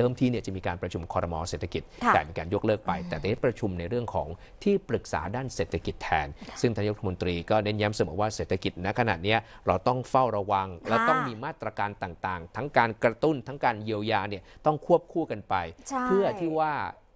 เริ่มที่เนี่ยจะมีการประชุมคอรมอเศรษฐกิจแต่มีการยกเลิกไป แต่ในประชุมในเรื่องของที่ปรึกษาด้านเศรษฐกิจแทน ซึ่งนายกรัฐมนตรีก็เน้นย้ำเสมอว่าเศรษฐกิจณขณะนี้เราต้องเฝ้าระวังและต้องมีมาตรการต่างๆ ทั้งการกระตุ้นทั้งการเยียวยาเนี่ยต้องควบคู่กันไป เพื่อที่ว่า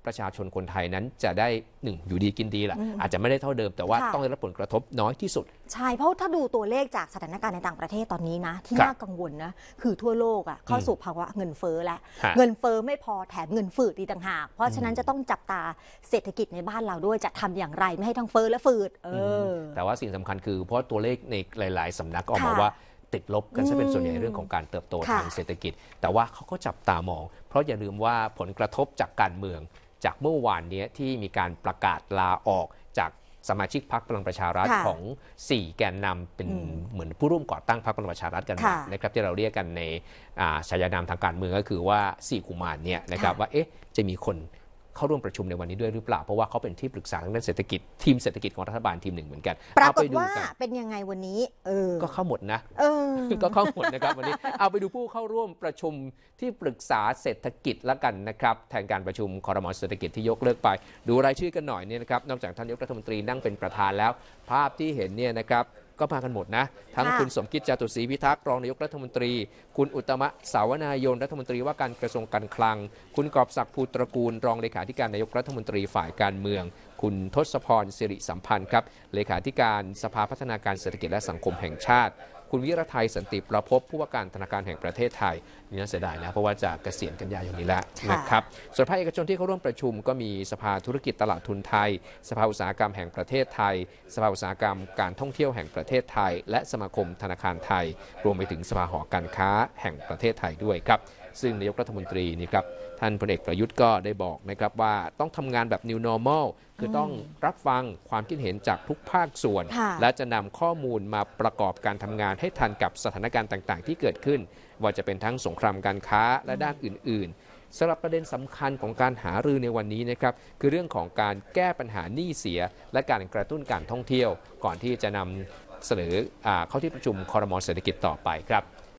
ประชาชนคนไทยนั้นจะได้หนึ่งอยู่ดีกินดีแหละ อาจจะไม่ได้เท่าเดิม แต่ว่าต้องได้รับผลกระทบน้อยที่สุด ใช่ เพราะถ้าดูตัวเลขจากสถานการณ์ในต่างประเทศตอนนี้นะ ที่น่ากังวลนะคือทั่วโลกอ่ะเข้าสู่ภาวะเงินเฟ้อแล้วเงินเฟ้อไม่พอแถมเงินฝืดดีต่างหาก เพราะฉะนั้นจะต้องจับตาเศรษฐกิจในบ้านเราด้วยจะทำอย่างไรไม่ให้ทั้งเฟ้อและฝืดเออแต่ว่าสิ่งสำคัญคือ เพราะตัวเลขในหลาย ๆสำนักออกมาว่า ติดลบกันจะเป็นส่วนใหญ่เรื่องของการเติบโตทางเศรษฐกิจ แต่ว่าเขาก็จับตามอง เพราะอย่าลืมว่าผลกระทบจากการเมืองจากเมื่อวานนี้ที่มีการประกาศลาออกจากสมาชิกพรรคพลังประชารัฐของ 4 แกนนำเป็นเหมือนผู้ร่วมก่อตั้งพรรคพลังประชารัฐกันนะครับ ที่เราเรียกกันในฉายานามทางการเมืองก็คือว่า 4 กุมารเนี่ยนะครับว่าเอ๊ะ จะมีคนเข้าร่วมประชุมในวันนี้ด้วยหรือเปล่าเพราะว่าเขาเป็นที่ปรึกษาทางด้านเศรษฐกิจทีมเศรษฐกิจของรัฐบาลทีมหนึ่งเหมือนกันปรากฏว่ากเป็นยังไงวันนี้เออก็เข้าหมดนะเออก็เข้าหมดนะครับวันนี้เอาไปดูผู้เข้าร่วมประชุมที่ปรึกษาเศรษฐกิจละกันนะครับแทนการประชุมคอรมอเศรษฐกิจที่ยกเลิกไปดูรายชื่อกันหน่อยเนี่ยนะครับนอกจากท่านนายกรัฐมนตรีนั่งเป็นประธานแล้ว ภาพที่เห็นเนี่ยนะครับก็มากันหมดนะ ทั้งคุณสมคิดจตุศรีพิทักษ์รองนายกรัฐมนตรี คุณอุตมะสาวนายนรัฐมนตรีว่าการกระทรวงการคลัง คุณกอบศักดิ์ภูตระกูล รองเลขาธิการนายกรัฐมนตรีฝ่ายการเมือง คุณทศพรสิริสัมพันธ์ครับเลขาธิการสภาพัฒนาการเศรษฐกิจและสังคมแห่งชาติคุณวิรไทยสันติประพบผู้ว่าการธนาคารแห่งประเทศไทยนี่น่าเสียดายนะเพราะว่าจะเกษียณกันยายนนี้แล้วนะครับส่วนภาคเอกชนที่เข้าร่วมประชุมก็มีสภาธุรกิจตลาดทุนไทย สภาอุตสาหกรรมแห่งประเทศไทย สภาอุตสาหกรรมการท่องเที่ยวแห่งประเทศไทย และสมาคมธนาคารไทย รวมไปถึงสภาหอการค้า แห่งประเทศไทยด้วยครับซึ่งนายกรัฐมนตรีนี่ครับท่านพลเอกประยุทธ์ก็ได้บอกนะครับว่าต้องทำงานแบบ new normal คือต้องรับฟังความคิดเห็นจากทุกภาคส่วน และจะนำข้อมูลมาประกอบการทำงานให้ทันกับสถานการณ์ต่างๆ ที่เกิดขึ้น ว่าจะเป็นทั้งสงครามการค้าและด้านอื่นๆสำหรับประเด็นสำคัญของการหารือในวันนี้นะครับคือเรื่องของการแก้ปัญหาหนี้เสีย และการกระตุ้นการท่องเที่ยว ก่อนที่จะนำเสนอเข้าที่ประชุมคอรมอเศรษฐกิจต่อไปครับ